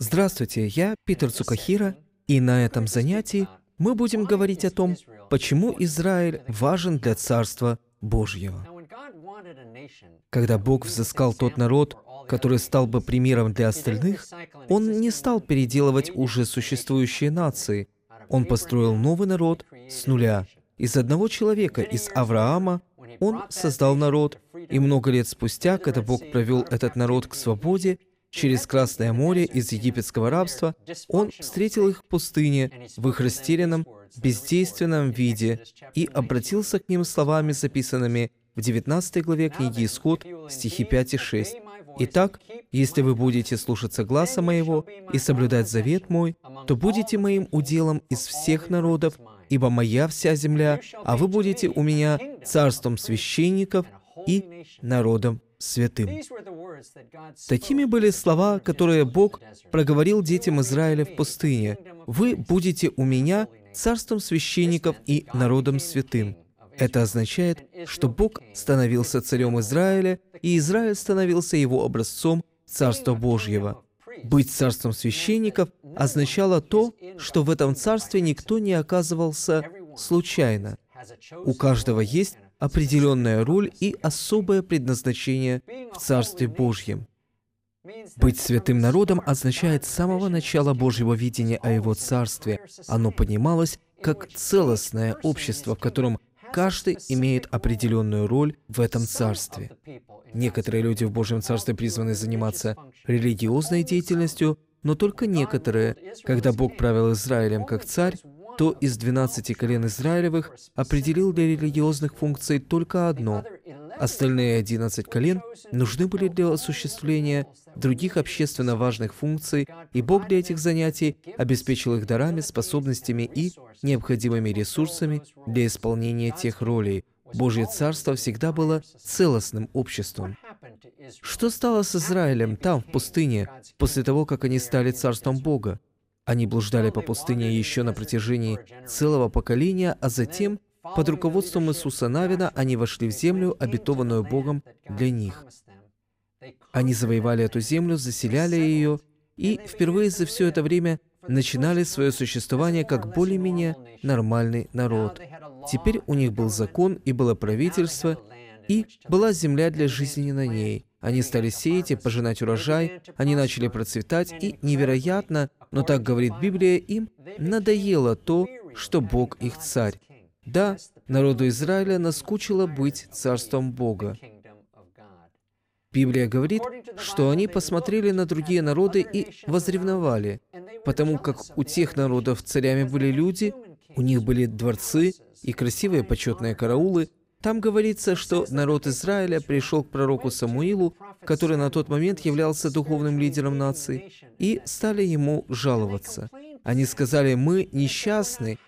Здравствуйте, я Питер Цукахира, и на этом занятии мы будем говорить о том, почему Израиль важен для Царства Божьего. Когда Бог взыскал тот народ, который стал бы примером для остальных, Он не стал переделывать уже существующие нации. Он построил новый народ с нуля. Из одного человека, из Авраама, Он создал народ, и много лет спустя, когда Бог провел этот народ к свободе, через Красное море из египетского рабства, он встретил их в пустыне, в их растерянном, бездейственном виде и обратился к ним словами, записанными в 19 главе книги «Исход», стихи 5 и 6. «Итак, если вы будете слушаться гласа моего и соблюдать завет мой, то будете моим уделом из всех народов, ибо моя вся земля, а вы будете у меня царством священников и народом святым. Такими были слова, которые Бог проговорил детям Израиля в пустыне. «Вы будете у меня царством священников и народом святым». Это означает, что Бог становился царем Израиля, и Израиль становился его образцом Царства Божьего. Быть царством священников означало то, что в этом царстве никто не оказывался случайно. У каждого есть определенная роль и особое предназначение в Царстве Божьем. Быть святым народом означает с самого начала Божьего видения о Его Царстве. Оно понималось как целостное общество, в котором каждый имеет определенную роль в этом царстве. Некоторые люди в Божьем Царстве призваны заниматься религиозной деятельностью, но только некоторые. Когда Бог правил Израилем как царь, то из 12 колен Израилевых определил для религиозных функций только одно. Остальные 11 колен нужны были для осуществления других общественно важных функций, и Бог для этих занятий обеспечил их дарами, способностями и необходимыми ресурсами для исполнения тех ролей. Божье Царство всегда было целостным обществом. Что стало с Израилем там, в пустыне, после того, как они стали Царством Бога? Они блуждали по пустыне еще на протяжении целого поколения, а затем, под руководством Иисуса Навина, они вошли в землю, обетованную Богом для них. Они завоевали эту землю, заселяли ее, и впервые за все это время начинали свое существование как более-менее нормальный народ. Теперь у них был закон и было правительство, и была земля для жизни на ней. Они стали сеять и пожинать урожай, они начали процветать, и невероятно, но так говорит Библия, им надоело то, что Бог их царь. Да, народу Израиля наскучило быть царством Бога. Библия говорит, что они посмотрели на другие народы и возревновали, потому как у тех народов царями были люди, у них были дворцы и красивые почетные караулы, там говорится, что народ Израиля пришел к пророку Самуилу, который на тот момент являлся духовным лидером нации, и стали ему жаловаться. Они сказали, мы несчастны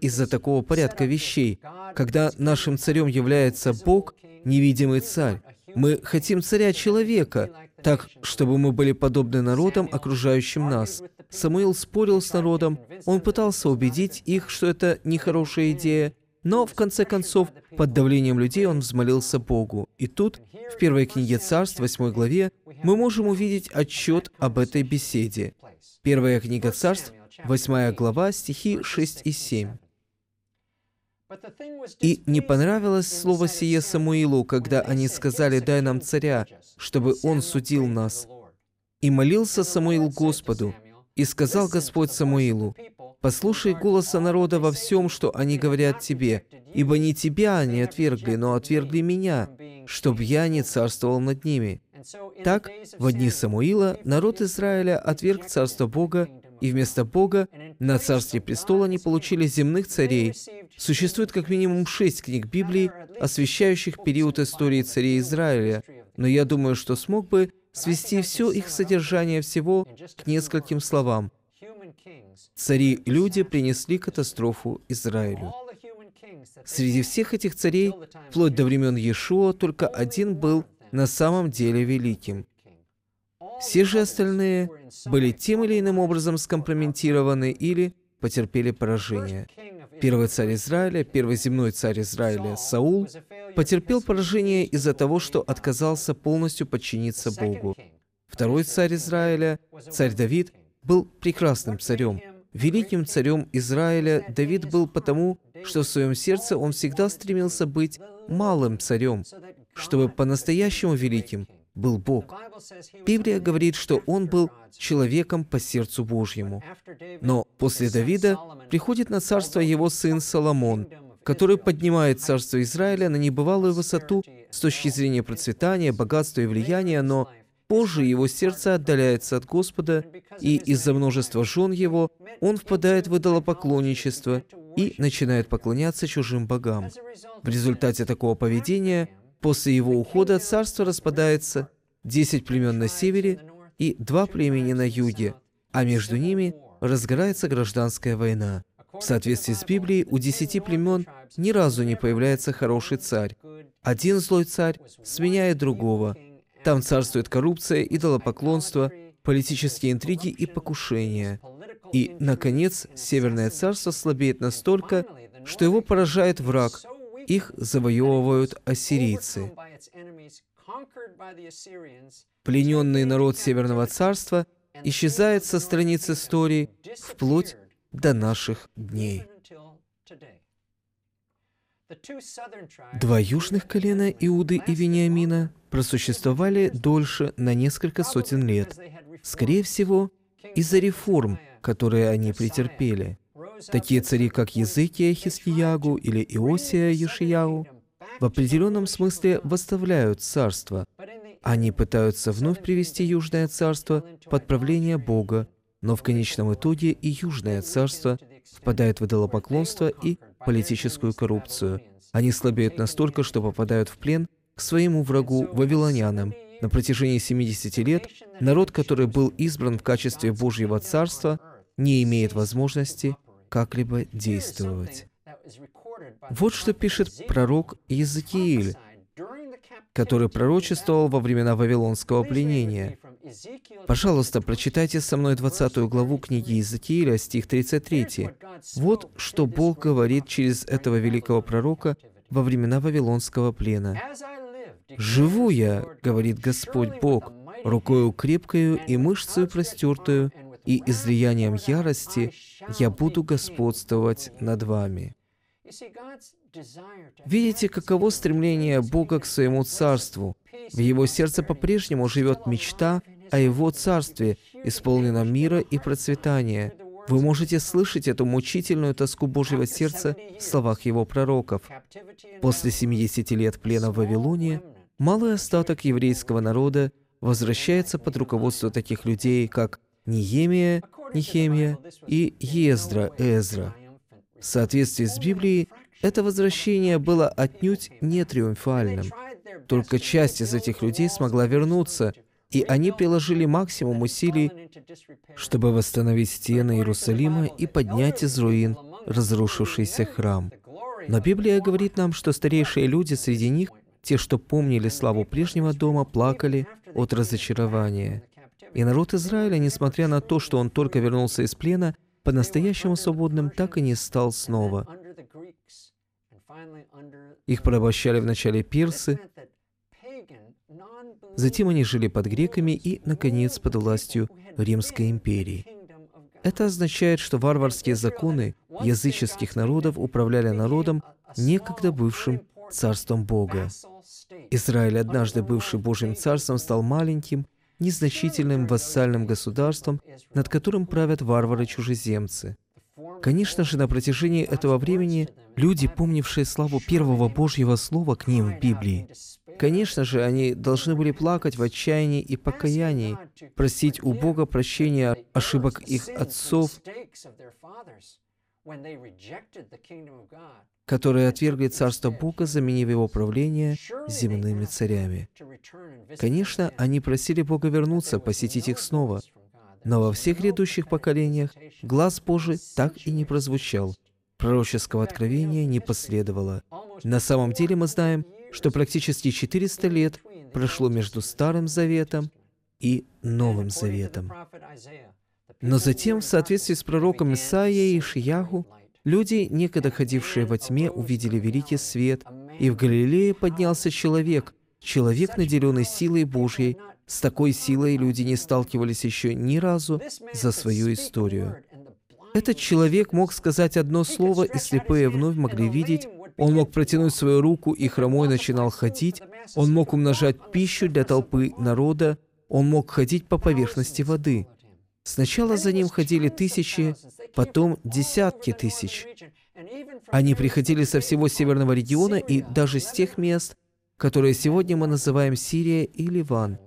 из-за такого порядка вещей, когда нашим царем является Бог, невидимый царь. Мы хотим царя-человека, так, чтобы мы были подобны народам, окружающим нас. Самуил спорил с народом, он пытался убедить их, что это нехорошая идея, но в конце концов под давлением людей он взмолился Богу. И тут, в первой книге Царств, 8 главе, мы можем увидеть отчет об этой беседе. Первая книга Царств, 8 глава, стихи 6 и 7. «И не понравилось слово сие Самуилу, когда они сказали, дай нам царя, чтобы он судил нас. И молился Самуил Господу, и сказал Господь Самуилу, Послушай голоса народа во всем, что они говорят тебе, ибо не тебя они отвергли, но отвергли меня, чтобы я не царствовал над ними». Так, в дни Самуила народ Израиля отверг царство Бога, и вместо Бога на царстве престола они получили земных царей. Существует как минимум шесть книг Библии, освещающих период истории царей Израиля, но я думаю, что смог бы свести все их содержание всего к нескольким словам – Цари-люди принесли катастрофу Израилю. Среди всех этих царей, вплоть до времен Иешуа, только один был на самом деле великим. Все же остальные были тем или иным образом скомпрометированы или потерпели поражение. Первый царь Израиля, первый земной царь Израиля Саул, потерпел поражение из-за того, что отказался полностью подчиниться Богу. Второй царь Израиля, царь Давид, был прекрасным царем, Великим царем Израиля Давид был потому, что в своем сердце он всегда стремился быть малым царем, чтобы по-настоящему великим был Бог. Библия говорит, что он был человеком по сердцу Божьему. Но после Давида приходит на царство его сын Соломон, который поднимает царство Израиля на небывалую высоту с точки зрения процветания, богатства и влияния, но Позже его сердце отдаляется от Господа, и из-за множества жен его он впадает в идолопоклонничество и начинает поклоняться чужим богам. В результате такого поведения, после его ухода царство распадается, десять племен на севере и два племени на юге, а между ними разгорается гражданская война. В соответствии с Библией, у десяти племен ни разу не появляется хороший царь. Один злой царь сменяет другого – там царствует коррупция, идолопоклонство, политические интриги и покушения. И, наконец, Северное царство слабеет настолько, что его поражает враг, их завоевывают ассирийцы. Плененный народ Северного царства исчезает со страниц истории вплоть до наших дней. Два южных колена Иуды и Вениамина просуществовали дольше на несколько сотен лет, скорее всего, из-за реформ, которые они претерпели. Такие цари, как Языкия Хискиягу или Иосия Ешияу, в определенном смысле восставляют царство. Они пытаются вновь привести Южное царство под правление Бога, но в конечном итоге и Южное царство впадают в идолопоклонство и политическую коррупцию. Они слабеют настолько, что попадают в плен к своему врагу вавилонянам. На протяжении 70 лет народ, который был избран в качестве Божьего Царства, не имеет возможности как-либо действовать. Вот что пишет пророк Иезекииль, который пророчествовал во времена Вавилонского пленения. Пожалуйста, прочитайте со мной 20 главу книги Иезекииля, стих 33. Вот что Бог говорит через этого великого пророка во времена Вавилонского плена. «Живу я, — говорит Господь Бог, — рукою крепкою и мышцею простертую, и излиянием ярости я буду господствовать над вами». Видите, каково стремление Бога к своему царству? В его сердце по-прежнему живет мечта о Его Царстве, исполненном мира и процветания. Вы можете слышать эту мучительную тоску Божьего сердца в словах его пророков. После 70 лет плена в Вавилоне малый остаток еврейского народа возвращается под руководство таких людей, как Ниемия, Нихемия и Ездра Эзра. В соответствии с Библией, это возвращение было отнюдь не триумфальным. Только часть из этих людей смогла вернуться, и они приложили максимум усилий, чтобы восстановить стены Иерусалима и поднять из руин разрушившийся храм. Но Библия говорит нам, что старейшие люди среди них, те, что помнили славу прежнего дома, плакали от разочарования. И народ Израиля, несмотря на то, что он только вернулся из плена, по-настоящему свободным так и не стал снова. Их порабощали вначале Пирсы. Затем они жили под греками и, наконец, под властью Римской империи. Это означает, что варварские законы языческих народов управляли народом, некогда бывшим царством Бога. Израиль, однажды бывший Божьим царством, стал маленьким, незначительным вассальным государством, над которым правят варвары-чужеземцы. Конечно же, на протяжении этого времени люди, помнившие славу первого Божьего Слова к ним в Библии, Конечно же, они должны были плакать в отчаянии и покаянии, просить у Бога прощения ошибок их отцов, которые отвергли Царство Бога, заменив его правление земными царями. Конечно, они просили Бога вернуться, посетить их снова, но во всех грядущих поколениях глаз Божий так и не прозвучал. Пророческого откровения не последовало. На самом деле мы знаем, что практически 400 лет прошло между Старым Заветом и Новым Заветом. Но затем, в соответствии с пророком Исаией и Ишиягу, люди, некогда ходившие во тьме, увидели великий свет, и в Галилее поднялся человек, человек, наделенный силой Божьей. С такой силой люди не сталкивались еще ни разу за свою историю. Этот человек мог сказать одно слово, и слепые вновь могли видеть, он мог протянуть свою руку, и хромой начинал ходить. Он мог умножать пищу для толпы народа. Он мог ходить по поверхности воды. Сначала за ним ходили тысячи, потом десятки тысяч. Они приходили со всего северного региона и даже с тех мест, которые сегодня мы называем Сирия и Ливан.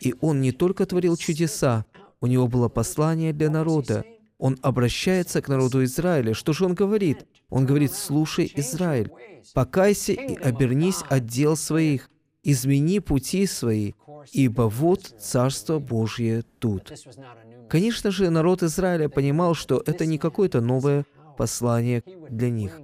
И он не только творил чудеса, у него было послание для народа. Он обращается к народу Израиля. Что же он говорит? Он говорит, слушай, Израиль, покайся и обернись от дел своих, измени пути свои, ибо вот Царство Божье тут. Конечно же, народ Израиля понимал, что это не какое-то новое послание для них.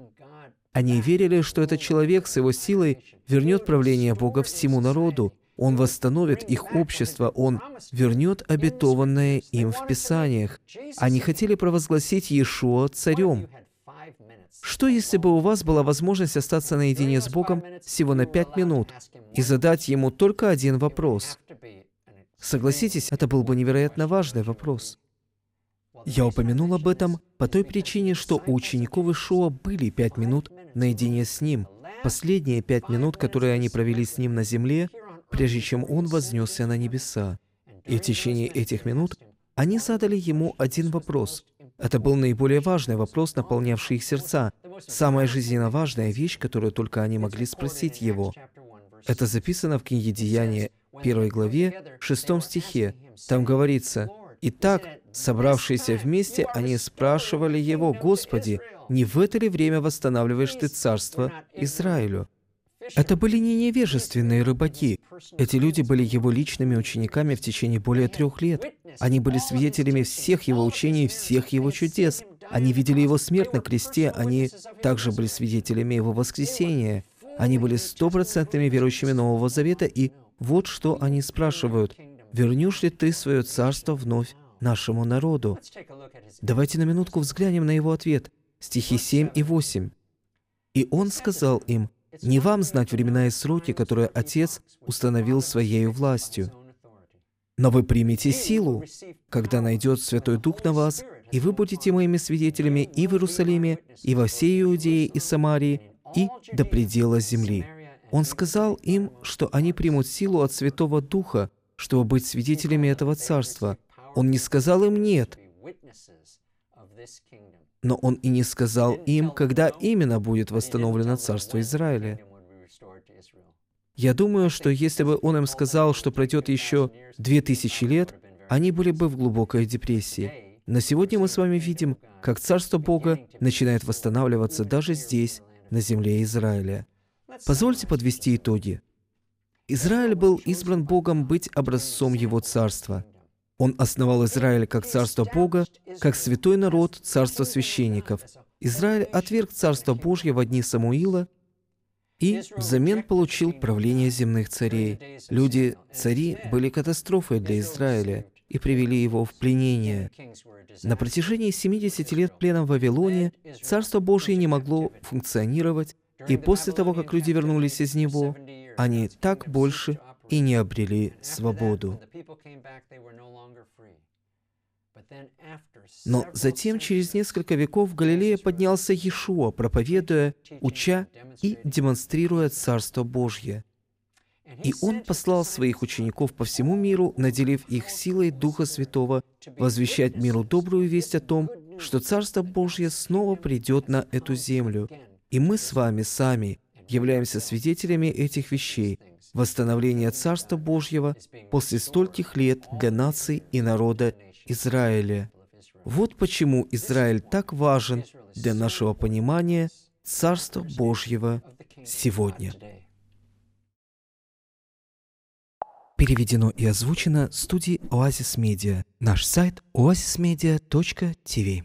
Они верили, что этот человек с его силой вернет правление Бога всему народу, он восстановит их общество, Он вернет обетованное им в Писаниях. Они хотели провозгласить Иешуа царем. Что если бы у вас была возможность остаться наедине с Богом всего на пять минут и задать Ему только один вопрос? Согласитесь, это был бы невероятно важный вопрос. Я упомянул об этом по той причине, что у учеников Ишуа были пять минут наедине с Ним. Последние пять минут, которые они провели с Ним на земле, прежде чем он вознесся на небеса. И в течение этих минут они задали ему один вопрос. Это был наиболее важный вопрос, наполнявший их сердца. Самая жизненно важная вещь, которую только они могли спросить его. Это записано в книге Деяния, первой главе, шестом стихе. Там говорится, «Итак, собравшиеся вместе, они спрашивали его, «Господи, не в это ли время восстанавливаешь ты царство Израилю?» Это были не невежественные рыбаки, эти люди были его личными учениками в течение более трех лет. Они были свидетелями всех его учений, всех его чудес. Они видели его смерть на кресте, они также были свидетелями его воскресения. Они были стопроцентными верующими Нового Завета, и вот что они спрашивают. «Вернешь ли ты свое царство вновь нашему народу?» Давайте на минутку взглянем на его ответ. Стихи 7 и 8. «И он сказал им, не вам знать времена и сроки, которые Отец установил Своею властью. Но вы примете силу, когда найдет Святой Дух на вас, и вы будете моими свидетелями и в Иерусалиме, и во всей Иудее и Самарии, и до предела земли. Он сказал им, что они примут силу от Святого Духа, чтобы быть свидетелями этого царства. Он не сказал им «нет». Но он и не сказал э, им, когда ну, именно будет восстановлено царство Израиля. Я думаю, что если бы он им сказал, что пройдет еще две тысячи лет, они были бы в глубокой депрессии. Но сегодня мы с вами видим, как Царство Бога начинает восстанавливаться даже здесь, на земле Израиля. Позвольте подвести итоги. Израиль был избран Богом быть образцом Его Царства. Он основал Израиль как царство Бога, как святой народ, царство священников. Израиль отверг царство Божье в дни Самуила и взамен получил правление земных царей. Люди-цари были катастрофой для Израиля и привели его в пленение. На протяжении 70 лет плена в Вавилоне Царство Божье не могло функционировать, и после того, как люди вернулись из него, они так больше и не обрели свободу. Но затем, через несколько веков, в Галилее поднялся Иешуа, проповедуя, уча и демонстрируя Царство Божье. И он послал своих учеников по всему миру, наделив их силой Духа Святого, возвещать миру добрую весть о том, что Царство Божье снова придет на эту землю. И мы с вами сами являемся свидетелями этих вещей, Восстановление Царства Божьего после стольких лет для нации и народа Израиля. Вот почему Израиль так важен для нашего понимания Царства Божьего сегодня. Переведено и озвучено студией Оазис Медиа. Наш сайт oasismedia.tv